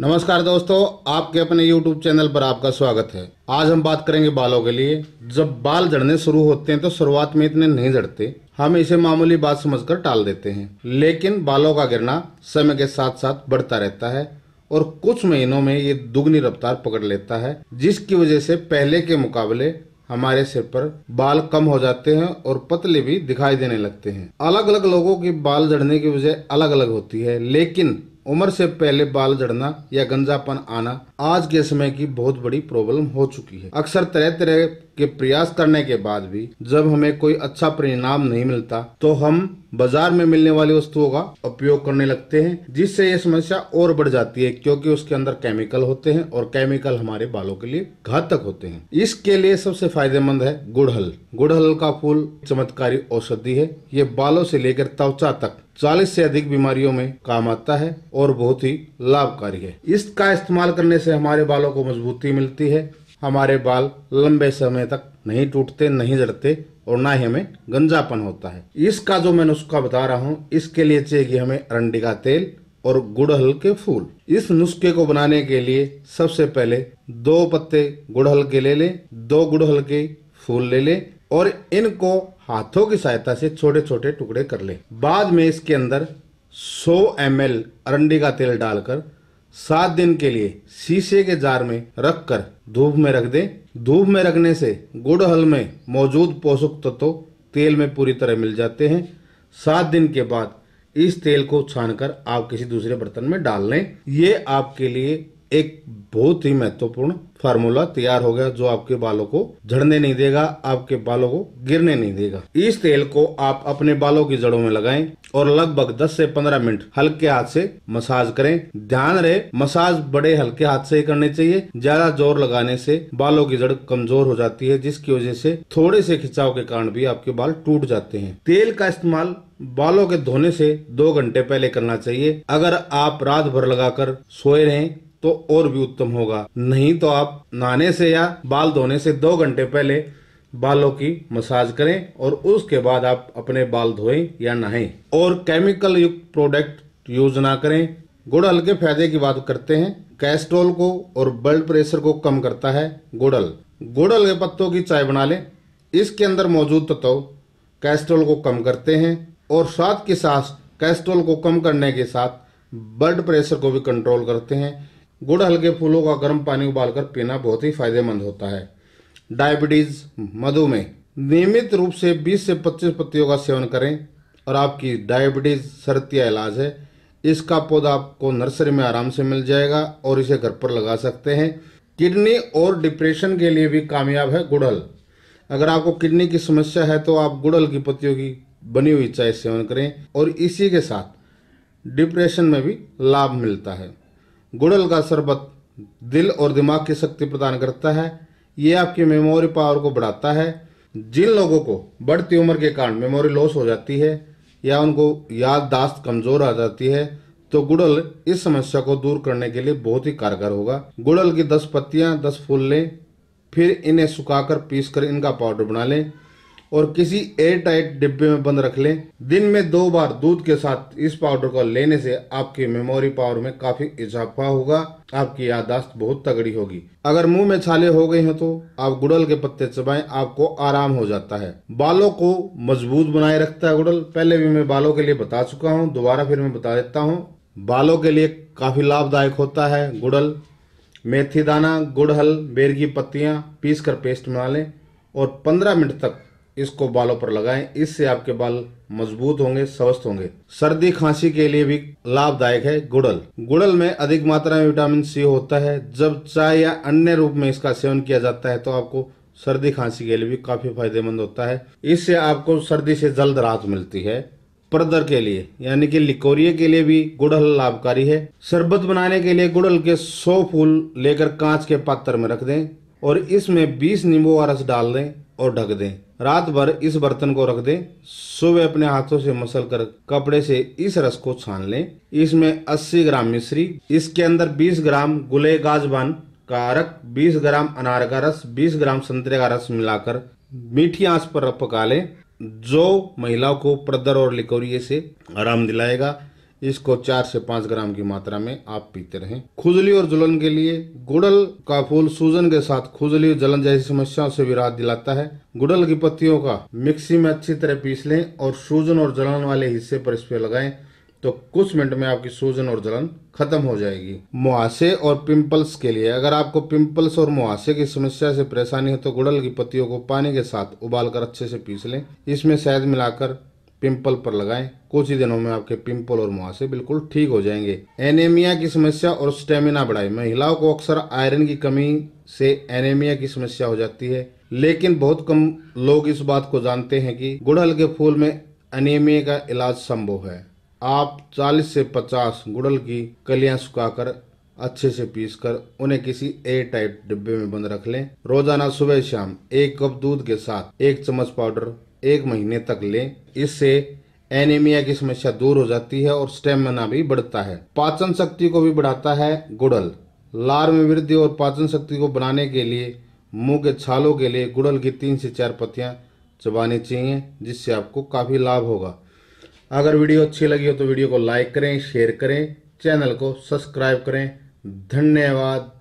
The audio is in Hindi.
नमस्कार दोस्तों आपके अपने YouTube चैनल पर आपका स्वागत है आज हम बात करेंगे बालों के लिए जब बाल झड़ने शुरू होते हैं तो शुरुआत में इतने नहीं झड़ते हम इसे मामूली बात समझकर टाल देते हैं लेकिन बालों का गिरना समय के साथ साथ बढ़ता रहता है और कुछ महीनों में ये दुगनी रफ्तार पकड़ लेता है जिसकी वजह से पहले के मुकाबले हमारे सिर पर बाल कम हो जाते हैं और पतले भी दिखाई देने लगते हैं अलग अलग लोगों की बाल झड़ने की वजह अलग अलग होती है लेकिन उम्र से पहले बाल झड़ना या गंजापन आना आज के समय की बहुत बड़ी प्रॉब्लम हो चुकी है अक्सर तरह तरह के प्रयास करने के बाद भी जब हमें कोई अच्छा परिणाम नहीं मिलता तो हम बाजार में मिलने वाली वस्तुओं का उपयोग करने लगते हैं जिससे ये समस्या और बढ़ जाती है क्योंकि उसके अंदर केमिकल होते हैं और केमिकल हमारे बालों के लिए घातक होते हैं इसके लिए सबसे फायदेमंद है गुड़हल गुड़हल का फूल चमत्कारी औषधि है ये बालों से लेकर त्वचा तक 40 से अधिक बीमारियों में काम आता है और बहुत ही लाभकारी है इसका इस्तेमाल करने से हमारे बालों को मजबूती मिलती है हमारे बाल लंबे समय तक नहीं टूटते नहीं जड़ते और ना ही हमें गंजापन होता है इसका जो मैं नुस्खा बता रहा हूँ इसके लिए चाहिए हमें अरंडी का तेल और गुड़हल के फूल इस नुस्खे को बनाने के लिए सबसे पहले दो पत्ते गुड़हल के ले लें दो गुड़हल के फूल ले लें और इनको हाथों की सहायता से छोटे छोटे टुकड़े कर लें बाद में इसके अंदर 100 एम एल अरंडी का तेल डालकर सात दिन के लिए शीशे के जार में रखकर धूप में रख दें धूप में रखने से गुड़हल में मौजूद पोषक तत्व तेल में पूरी तरह मिल जाते हैं सात दिन के बाद इस तेल को छानकर आप किसी दूसरे बर्तन में डाल लें ये आपके लिए एक बहुत ही महत्वपूर्ण फार्मूला तैयार हो गया जो आपके बालों को झड़ने नहीं देगा आपके बालों को गिरने नहीं देगा इस तेल को आप अपने बालों की जड़ों में लगाएं और लगभग 10 से 15 मिनट हल्के हाथ से मसाज करें ध्यान रहे मसाज बड़े हल्के हाथ से ही करने चाहिए ज्यादा जोर लगाने से बालों की जड़ कमजोर हो जाती है जिसकी वजह से थोड़े से खिंचाव के कारण भी आपके बाल टूट जाते हैं तेल का इस्तेमाल बालों के धोने से दो घंटे पहले करना चाहिए अगर आप रात भर लगाकर सोए रहें तो और भी उत्तम होगा नहीं तो आप नहाने से या बाल धोने से दो घंटे पहले बालों की मसाज करें और उसके बाद आप अपने बाल धोएं या नहाएं और केमिकल युक्त प्रोडक्ट यूज ना करें गुड़हल के फायदे की बात करते हैं कैस्ट्रोल को और ब्लड प्रेशर को कम करता है गुड़हल गुड़हल के पत्तों की चाय बना लें इसके अंदर मौजूद तत्व कैस्ट्रोल को कम करते हैं और साथ के साथ कैस्ट्रोल को कम करने के साथ ब्लड प्रेशर को भी कंट्रोल करते हैं गुड़ हल्के फूलों का गर्म पानी उबालकर पीना बहुत ही फायदेमंद होता है डायबिटीज मधुमेह नियमित रूप से 20 से 25 पत्तियों का सेवन करें और आपकी डायबिटीज सरतिया इलाज है इसका पौधा आपको नर्सरी में आराम से मिल जाएगा और इसे घर पर लगा सकते हैं किडनी और डिप्रेशन के लिए भी कामयाब है गुड़हल अगर आपको किडनी की समस्या है तो आप गुड़हल की पत्तियों की बनी हुई चाय सेवन करें और इसी के साथ डिप्रेशन में भी लाभ मिलता है गुड़ल का शरबत दिल और दिमाग की शक्ति प्रदान करता है ये आपकी मेमोरी पावर को बढ़ाता है जिन लोगों को बढ़ती उम्र के कारण मेमोरी लॉस हो जाती है या उनको याददाश्त कमजोर आ जाती है तो गुड़ल इस समस्या को दूर करने के लिए बहुत ही कारगर होगा गुड़ल की दस पत्तियां दस फूल लें फिर इन्हें सुखाकर पीस कर इनका पाउडर बना लें और किसी एयर टाइट डिब्बे में बंद रख लें दिन में दो बार दूध के साथ इस पाउडर को लेने से आपकी मेमोरी पावर में काफी इजाफा होगा आपकी यादाश्त बहुत तगड़ी होगी अगर मुंह में छाले हो गए हैं तो आप गुड़ल के पत्ते चबाएं आपको आराम हो जाता है बालों को मजबूत बनाए रखता है गुड़ल पहले भी मैं बालों के लिए बता चुका हूँ दोबारा फिर मैं बता देता हूँ बालों के लिए काफी लाभदायक होता है गुड़ल मेथी दाना गुड़हल बेर की पत्तियां पीस कर पेस्ट बना लें और 15 मिनट तक इसको बालों पर लगाएं इससे आपके बाल मजबूत होंगे स्वस्थ होंगे सर्दी खांसी के लिए भी लाभदायक है गुड़ल गुड़ल में अधिक मात्रा में विटामिन सी होता है जब चाय या अन्य रूप में इसका सेवन किया जाता है तो आपको सर्दी खांसी के लिए भी काफी फायदेमंद होता है इससे आपको सर्दी से जल्द राहत मिलती है प्रदर के लिए यानी कि लिकोरिए के लिए भी गुड़हल लाभकारी है शरबत बनाने के लिए गुड़हल के 100 फूल लेकर कांच के पात्र में रख दें और इसमें 20 नींबू का रस डाल दें और ढक दें रात भर इस बर्तन को रख दें सुबह अपने हाथों से मसल कर कपड़े से इस रस को छान लें इसमें 80 ग्राम मिश्री इसके अंदर 20 ग्राम गुले गाजबान का अरक 20 ग्राम अनार का रस 20 ग्राम संतरे का रस मिलाकर मीठी आंच पर पका लें जो महिलाओं को प्रदर और लिकोरिए से आराम दिलाएगा इसको चार से पांच ग्राम की मात्रा में आप पीते रहें खुजली और जलन के लिए गुड़ल का फूल सूजन के साथ खुजली और जलन जैसी समस्याओं से विराट दिलाता है गुड़ल की पत्तियों का मिक्सी में अच्छी तरह पीस लें और सूजन और जलन वाले हिस्से पर इस पे लगाएं तो कुछ मिनट में आपकी सूजन और जलन खत्म हो जाएगी मुहासे और पिंपल्स के लिए अगर आपको पिंपल्स और मुहासे की समस्या से परेशानी है तो गुड़ल की पत्तियों को पानी के साथ उबालकर अच्छे से पीस लें इसमें शहद मिलाकर पिंपल पर लगाएं कुछ ही दिनों में आपके पिंपल और मुहासे बिल्कुल ठीक हो जाएंगे एनेमिया की समस्या और स्टेमिना बढ़ाए महिलाओं को अक्सर आयरन की कमी से एनेमिया की समस्या हो जाती है लेकिन बहुत कम लोग इस बात को जानते हैं कि गुड़हल के फूल में अनेमिया का इलाज संभव है आप 40 से 50 गुड़हल की कलियां सुखाकर अच्छे से पीस कर उन्हें किसी ए टाइप डिब्बे में बंद रख लें रोजाना सुबह शाम एक कप दूध के साथ एक चम्मच पाउडर एक महीने तक लें इससे एनीमिया की समस्या दूर हो जाती है और स्टेमिना भी बढ़ता है पाचन शक्ति को भी बढ़ाता है गुड़ल लार में वृद्धि और पाचन शक्ति को बनाने के लिए मुंह के छालों के लिए गुड़ल की तीन से चार पत्तियां चबानी चाहिए जिससे आपको काफ़ी लाभ होगा अगर वीडियो अच्छी लगी हो तो वीडियो को लाइक करें शेयर करें चैनल को सब्सक्राइब करें धन्यवाद